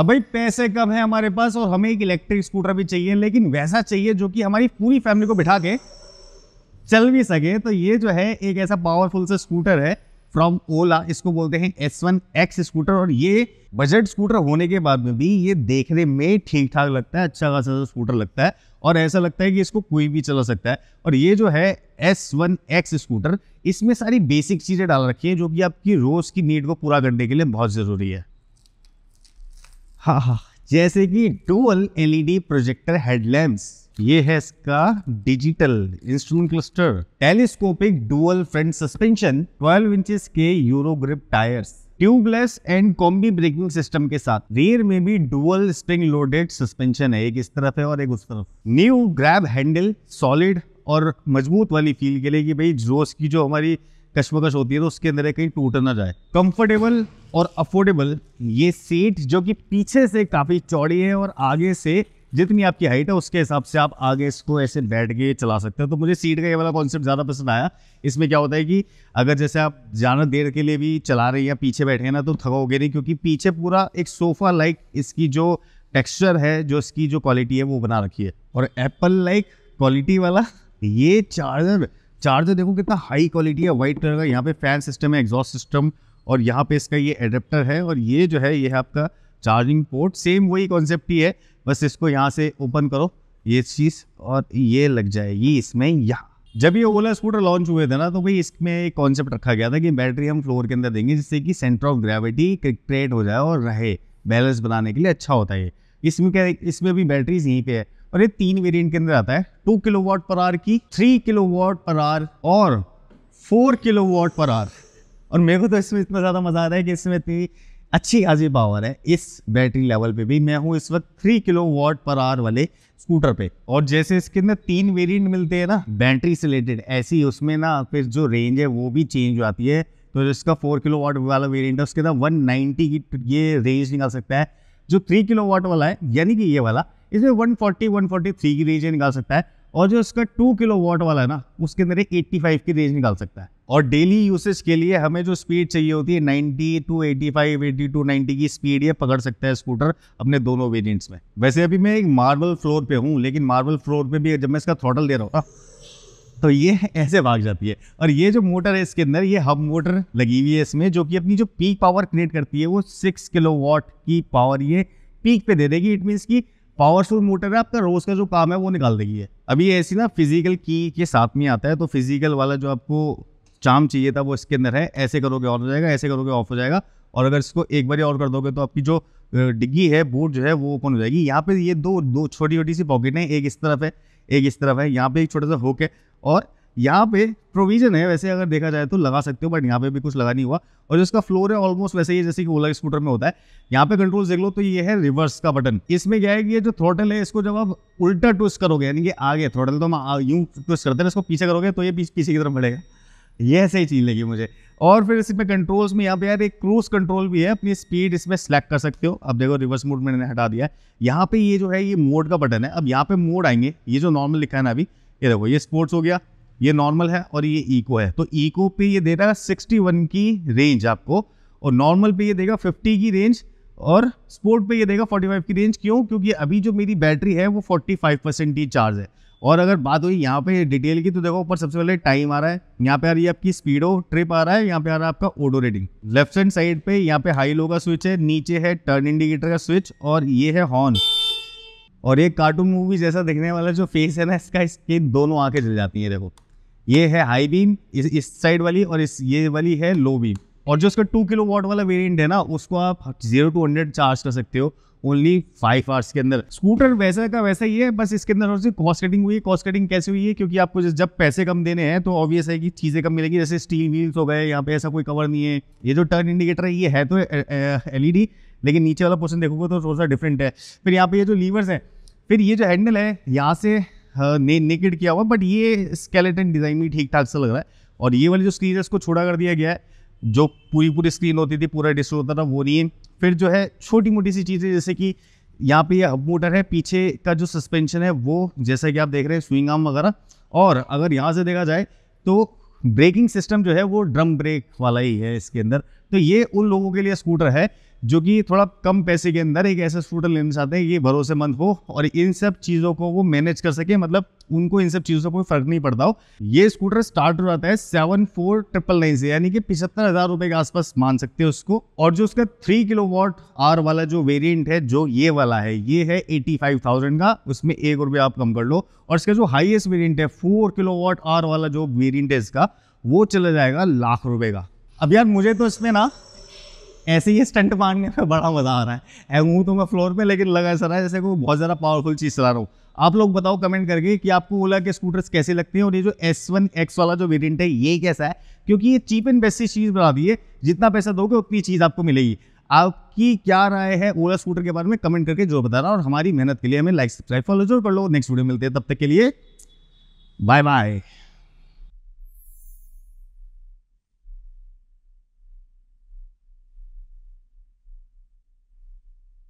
अब भाई पैसे कम है हमारे पास और हमें एक इलेक्ट्रिक स्कूटर भी चाहिए लेकिन वैसा चाहिए जो कि हमारी पूरी फैमिली को बिठा के चल भी सके तो ये जो है एक ऐसा पावरफुल सा स्कूटर है फ्रॉम ओला इसको बोलते हैं एस वन एक्स स्कूटर और ये बजट स्कूटर होने के बाद में भी ये देखने में ठीक ठाक लगता है अच्छा खासा सा स्कूटर लगता है और ऐसा लगता है कि इसको कोई भी चला सकता है और ये जो है एस वन एक्स स्कूटर इसमें सारी बेसिक चीज़ें डाल रखी है जो कि आपकी रोज़ की नीड को पूरा करने के लिए बहुत ज़रूरी है हाँ हाँ जैसे कि डुअल एलईडी प्रोजेक्टर हेडलैम्प्स ये है इसका digital instrument cluster telescopic dual front suspension 12 inches के euro grip tyres tubeless and combi braking system के साथ रेयर में भी डुअल स्प्रिंग लोडेड सस्पेंशन है एक इस तरफ है और एक उस तरफ न्यू ग्रैब हैंडल सॉलिड और मजबूत वाली फील के लिए कि भाई जोश की जो हमारी कश्मकश होती है तो उसके अंदर कहीं टूट ना जाए कंफर्टेबल और अफोर्डेबल ये सीट जो कि पीछे से काफ़ी चौड़ी है और आगे से जितनी आपकी हाइट है उसके हिसाब से आप आगे इसको ऐसे बैठ के चला सकते हैं तो मुझे सीट का ये वाला कॉन्सेप्ट ज़्यादा पसंद आया इसमें क्या होता है कि अगर जैसे आप ज़्यादा देर के लिए भी चला रहे हैं या पीछे बैठे हैं ना तो थकोगे नहीं क्योंकि पीछे पूरा एक सोफ़ा लाइक इसकी जो टेक्स्चर है जो इसकी जो क्वालिटी है वो बना रखी है और एप्पल लाइक क्वालिटी वाला ये चार्जर चार्जर देखो कितना हाई क्वालिटी है वाइट कलर का यहाँ पे फैन सिस्टम है एग्जॉस्ट सिस्टम और यहाँ पे इसका ये एडेप्टर है और ये जो है ये है आपका चार्जिंग पोर्ट सेम वही कॉन्सेप्ट ही है बस इसको यहाँ से ओपन करो ये चीज़ और ये लग जाएगी इसमें यहाँ जब ये ओला स्कूटर लॉन्च हुए थे ना तो भाई इसमें एक कॉन्सेप्ट रखा गया था कि बैटरी हम फ्लोर के अंदर देंगे जिससे कि सेंटर ऑफ ग्रेविटी क्रिएट हो जाए और रहे बैलेंस बनाने के लिए अच्छा होता है इसमें क्या इसमें भी बैटरीज यहीं पे है और ये तीन वेरिएंट के अंदर आता है two kilowatt per hour की three kilowatt per hour और four kilowatt per hour और मेरे को तो इसमें इतना ज़्यादा मज़ा आता है कि इसमें इतनी अच्छी खासी पावर है इस बैटरी लेवल पे भी मैं हूँ इस वक्त three kilowatt per hour वाले स्कूटर पे और जैसे इसके अंदर तीन वेरिएंट मिलते हैं ना बैटरी से रिलेटेड ऐसी उसमें ना फिर जो रेंज है वो भी चेंज हो जाती है तो जिसका फोर किलो वाट वाला वेरियंट है उसके अंदर वन की ये रेंज निकाल सकता है जो थ्री किलो वाट वाला है यानी कि ये वाला इसमें फोर्टी थ्री की रेंज निकाल सकता है और जो इसका टू किलो वाट वाला है ना उसके अंदर एट्टी फाइव की रेंज निकाल सकता है और डेली यूसेज के लिए हमें जो स्पीड चाहिए होती है ninety two eighty five eighty two ninety की स्पीड ये पकड़ सकता है स्कूटर अपने दोनों वेरिएंट्स में वैसे अभी मैं एक मार्बल फ्लोर पे हूँ लेकिन मार्बल फ्लोर पे भी जब मैं इसका थ्रॉटल दे रहा हूँ तो ये ऐसे भाग जाती है और ये जो मोटर है इसके अंदर ये हब मोटर लगी हुई है इसमें जो कि अपनी जो पीक पावर क्रिएट करती है वो सिक्स किलो वॉट की पावर ये पीक पे दे देगी इट मीन्स की पावरफुल मोटर है आपका रोज़ का जो काम है वो निकाल देगी है अभी ऐसी ना फिजिकल की के साथ में आता है तो फिजिकल वाला जो आपको चाम चाहिए था वो इसके अंदर है ऐसे करोगे ऑन हो जाएगा ऐसे करोगे ऑफ हो जाएगा और अगर इसको एक बार और कर दोगे तो आपकी जो डिग्गी है बोर्ड जो है वो ओपन हो जाएगी यहाँ पे ये दो दो छोटी छोटी सी पॉकेट है एक इस तरफ है एक इस तरफ है यहाँ पे एक छोटा सा होक है और यहाँ पे प्रोविजन है वैसे अगर देखा जाए तो लगा सकते हो बट यहाँ पे भी कुछ लगा नहीं हुआ और जो इसका फ्लोर है ऑलमोस्ट वैसे ही जैसे कि ओला स्कूटर में होता है यहाँ पे कंट्रोल देख लो तो ये है रिवर्स का बटन इसमें क्या है कि ये जो थ्रोटल है इसको जब आप उल्टा ट्विस्ट करोगे यानी कि आगे थ्रोटल तो हम यूँ ट्विस्ट करते हैं इसको पीछे करोगे तो ये पीछे की तरफ बढ़ेगा ये सही चीज़ लगी मुझे और फिर इसमें कंट्रोल्स में यहाँ पे यार एक क्रूज कंट्रोल भी है अपनी स्पीड इसमें सेलेक्ट कर सकते हो अब देखो रिवर्स मोड मैंने हटा दिया है यहाँ पे ये जो है ये मोड का बटन है अब यहाँ पे मोड आएंगे ये जो नॉर्मल लिखा है ना अभी ये देखो ये स्पोर्ट्स हो गया ये नॉर्मल है और ये इको है तो इको पे ये दे रहा है सिक्सटी वन की रेंज आपको और नॉर्मल पे ये देगा फिफ्टी की रेंज और स्पोर्ट पे ये देगा 45 की रेंज क्यों क्योंकि अभी जो मेरी बैटरी है वो 45 परसेंट ही चार्ज है और अगर बात हुई यहाँ पे डिटेल की तो देखो ऊपर सबसे पहले टाइम आ रहा है यहाँ पे आ रही है आपकी स्पीडो ट्रिप आ रहा है यहाँ पे आ रहा है आपका odo reading left hand side पे यहाँ पे हाई लो का स्विच है नीचे है टर्न इंडिकेटर का स्विच और ये है हॉर्न और एक कार्टून मूवी जैसा दिखने वाला जो फेस है ना इसका स्किन दोनों आंखें जल जाती हैं देखो ये है हाई बीम इस इस साइड वाली और इस ये वाली है लो बीम और जो इसका टू किलो वॉट वाला वेरियंट है ना उसको आप जीरो टू हंड्रेड चार्ज कर सकते हो ओनली फाइव आवर्स के अंदर स्कूटर वैसा का वैसा ही है बस इसके अंदर थोड़ी सी कॉस्ट कटिंग हुई है कॉस्ट कटिंग कैसे हुई है क्योंकि आपको जब पैसे कम देने हैं तो ऑब्वियस है कि चीज़ें कम मिलेंगी जैसे स्टील व्हील्स हो गए यहाँ पे ऐसा कोई कवर नहीं है ये जो टर्न इंडिकेटर है ये है तो एलईडी लेकिन नीचे वाला पोर्सन देखोगे तो थोड़ा सा डिफरेंट है फिर यहाँ पे ये जो लीवर्स है फिर ये जो हैंडल है यहाँ से ने नेकेड किया हुआ बट ये स्केलेटन डिज़ाइन भी ठीक ठाक सा लग रहा है और ये वाली जो स्क्रीन है इसको छोड़ा कर दिया गया है जो पूरी पूरी स्क्रीन होती थी पूरा डिस्प्ले होता था वो नहीं है फिर जो है छोटी मोटी सी चीज़ें जैसे कि यहाँ पे ये हब मोटर है पीछे का जो सस्पेंशन है वो जैसा कि आप देख रहे हैं स्विंग आर्म वगैरह और अगर यहाँ से देखा जाए तो ब्रेकिंग सिस्टम जो है वो ड्रम ब्रेक वाला ही है इसके अंदर तो ये उन लोगों के लिए स्कूटर है जो कि थोड़ा कम पैसे के अंदर एक ऐसा स्कूटर लेना चाहते हैं ये भरोसेमंद हो और इन सब चीज़ों को वो मैनेज कर सके मतलब उनको इन सब चीज़ों से कोई फर्क नहीं पड़ता हो ये स्कूटर स्टार्ट हो जाता है सेवन फोर ट्रिपल नाइन से यानी कि पिछहत्तर हज़ार रुपये के आसपास मान सकते हैं उसको और जो उसका थ्री किलो वॉट आर वाला जो वेरियंट है जो ये वाला है ये है एटी फाइव थाउजेंड का उसमें एक रुपया आप कम कर लो और इसका जो हाइएस्ट वेरियंट है फोर किलो वॉट आर वाला जो वेरियंट है इसका वो चला जाएगा लाख रुपये का अब यार मुझे तो इसमें ना ऐसे ही स्टंट मारने में बड़ा मज़ा आ रहा है हूँ तो मैं फ्लोर पे लेकिन लगा ऐसा रहा है जैसे वो बहुत ज़्यादा पावरफुल चीज़ चला रहा हूँ आप लोग बताओ कमेंट करके कि आपको ओला के स्कूटर्स कैसे लगते हैं और ये जो एस वन एक्स वाला जो वेरियंट है ये कैसा है क्योंकि ये चीप एंड बेस्ट चीज़ बना दी है जितना पैसा दोगे उतनी चीज़ आपको मिलेगी आपकी क्या राय है ओला स्कूटर के बारे में कमेंट करके जो बता रहा और हमारी मेहनत के लिए हमें लाइक सब्सक्राइब फॉलो जरूर कर लो नेक्स्ट वीडियो मिलते हैं तब तक के लिए बाय बाय